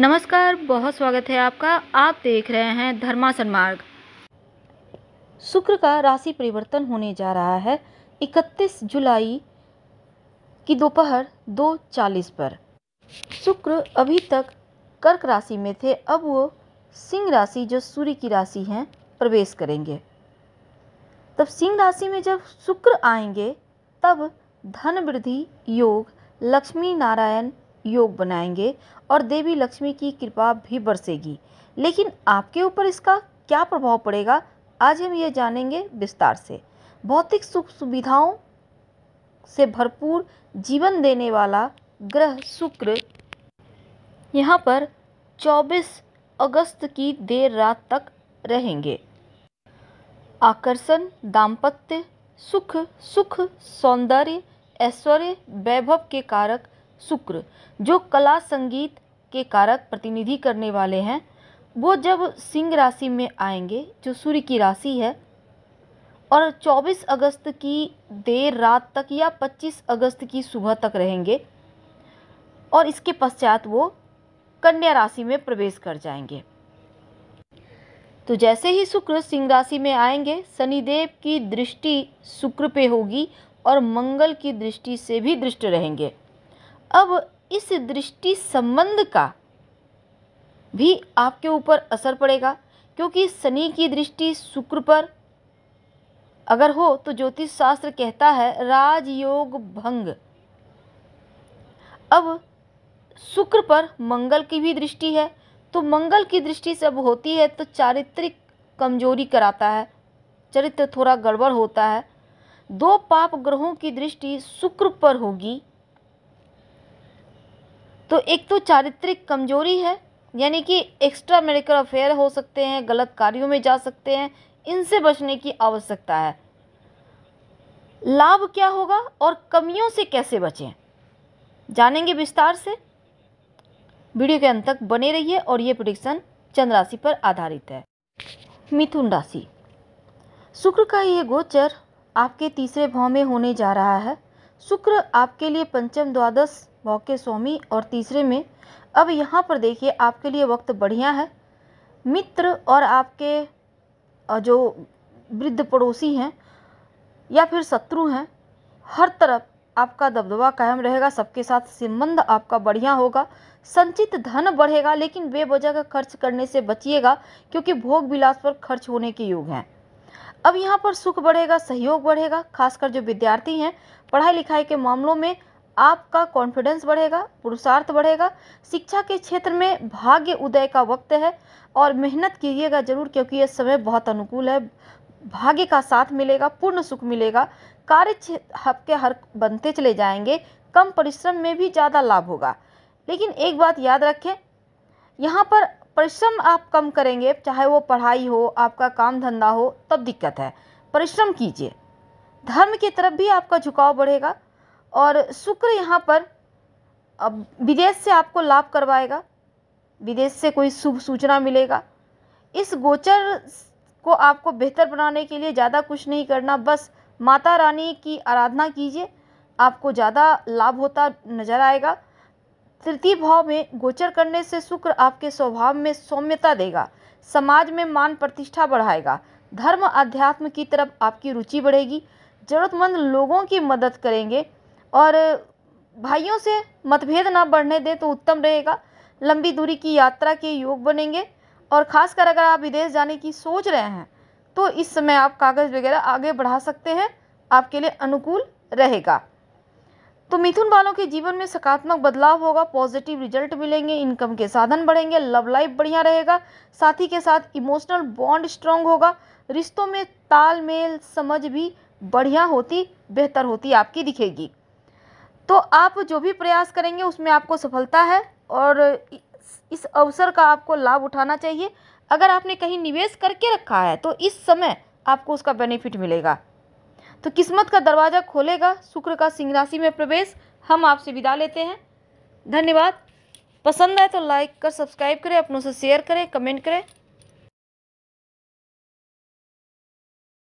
नमस्कार बहुत स्वागत है आपका आप देख रहे हैं धर्मासन मार्ग शुक्र का राशि परिवर्तन होने जा रहा है 31 जुलाई की दोपहर दो चालीस पर शुक्र अभी तक कर्क राशि में थे अब वो सिंह राशि जो सूर्य की राशि हैं प्रवेश करेंगे तब सिंह राशि में जब शुक्र आएंगे तब धन वृद्धि योग लक्ष्मी नारायण योग बनाएंगे और देवी लक्ष्मी की कृपा भी बरसेगी लेकिन आपके ऊपर इसका क्या प्रभाव पड़ेगा आज हम ये जानेंगे विस्तार से भौतिक सुख सुविधाओं से भरपूर जीवन देने वाला ग्रह शुक्र यहाँ पर 24 अगस्त की देर रात तक रहेंगे आकर्षण दाम्पत्य सुख सुख सौंदर्य ऐश्वर्य वैभव के कारक शुक्र जो कला संगीत के कारक प्रतिनिधि करने वाले हैं वो जब सिंह राशि में आएंगे जो सूर्य की राशि है और 24 अगस्त की देर रात तक या 25 अगस्त की सुबह तक रहेंगे और इसके पश्चात वो कन्या राशि में प्रवेश कर जाएंगे तो जैसे ही शुक्र सिंह राशि में आएंगे शनिदेव की दृष्टि शुक्र पे होगी और मंगल की दृष्टि से भी दृष्ट रहेंगे अब इस दृष्टि संबंध का भी आपके ऊपर असर पड़ेगा क्योंकि शनि की दृष्टि शुक्र पर अगर हो तो ज्योतिष शास्त्र कहता है राजयोग भंग अब शुक्र पर मंगल की भी दृष्टि है तो मंगल की दृष्टि से अब होती है तो चारित्रिक कमजोरी कराता है चरित्र थोड़ा गड़बड़ होता है दो पाप ग्रहों की दृष्टि शुक्र पर होगी तो एक तो चारित्रिक कमजोरी है यानी कि एक्स्ट्रा मेडिकल अफेयर हो सकते हैं गलत कार्यों में जा सकते हैं इनसे बचने की आवश्यकता है लाभ क्या होगा और कमियों से कैसे बचें जानेंगे विस्तार से वीडियो के अंत तक बने रहिए और ये प्रोडिक्शन चंद्र राशि पर आधारित है मिथुन राशि शुक्र का ये गोचर आपके तीसरे भाव में होने जा रहा है शुक्र आपके लिए पंचम द्वादश वाक्य स्वामी और तीसरे में अब यहाँ पर देखिए आपके लिए वक्त बढ़िया है मित्र और आपके जो वृद्ध पड़ोसी हैं या फिर शत्रु हैं हर तरफ आपका दबदबा कायम रहेगा सबके साथ संबंध आपका बढ़िया होगा संचित धन बढ़ेगा लेकिन बेवजह का खर्च करने से बचिएगा क्योंकि भोग विलास पर खर्च होने के योग हैं अब यहाँ पर सुख बढ़ेगा सहयोग बढ़ेगा खासकर जो विद्यार्थी हैं पढ़ाई लिखाई के मामलों में आपका कॉन्फिडेंस बढ़ेगा पुरुषार्थ बढ़ेगा शिक्षा के क्षेत्र में भाग्य उदय का वक्त है और मेहनत कीजिएगा जरूर क्योंकि यह समय बहुत अनुकूल है भाग्य का साथ मिलेगा पूर्ण सुख मिलेगा कार्य आपके हर बनते चले जाएंगे कम परिश्रम में भी ज़्यादा लाभ होगा लेकिन एक बात याद रखें यहाँ पर परिश्रम आप कम करेंगे चाहे वो पढ़ाई हो आपका काम धंधा हो तब दिक्कत है परिश्रम कीजिए धर्म की तरफ भी आपका झुकाव बढ़ेगा और शुक्र यहाँ पर अब विदेश से आपको लाभ करवाएगा विदेश से कोई शुभ सूचना मिलेगा इस गोचर को आपको बेहतर बनाने के लिए ज़्यादा कुछ नहीं करना बस माता रानी की आराधना कीजिए आपको ज़्यादा लाभ होता नजर आएगा तृतीय भाव में गोचर करने से शुक्र आपके स्वभाव में सौम्यता देगा समाज में मान प्रतिष्ठा बढ़ाएगा धर्म अध्यात्म की तरफ आपकी रुचि बढ़ेगी ज़रूरतमंद लोगों की मदद करेंगे और भाइयों से मतभेद ना बढ़ने दें तो उत्तम रहेगा लंबी दूरी की यात्रा के योग बनेंगे और ख़ासकर अगर आप विदेश जाने की सोच रहे हैं तो इस समय आप कागज़ वगैरह आगे बढ़ा सकते हैं आपके लिए अनुकूल रहेगा तो मिथुन वालों के जीवन में सकारात्मक बदलाव होगा पॉजिटिव रिजल्ट मिलेंगे इनकम के साधन बढ़ेंगे लव लाइफ बढ़िया रहेगा साथी के साथ इमोशनल बॉन्ड स्ट्रांग होगा रिश्तों में तालमेल समझ भी बढ़िया होती बेहतर होती आपकी दिखेगी तो आप जो भी प्रयास करेंगे उसमें आपको सफलता है और इस अवसर का आपको लाभ उठाना चाहिए अगर आपने कहीं निवेश करके रखा है तो इस समय आपको उसका बेनिफिट मिलेगा तो किस्मत का दरवाज़ा खोलेगा शुक्र का सिंह राशि में प्रवेश हम आपसे विदा लेते हैं धन्यवाद पसंद आए तो लाइक कर सब्सक्राइब करें अपनों से शेयर करें कमेंट करें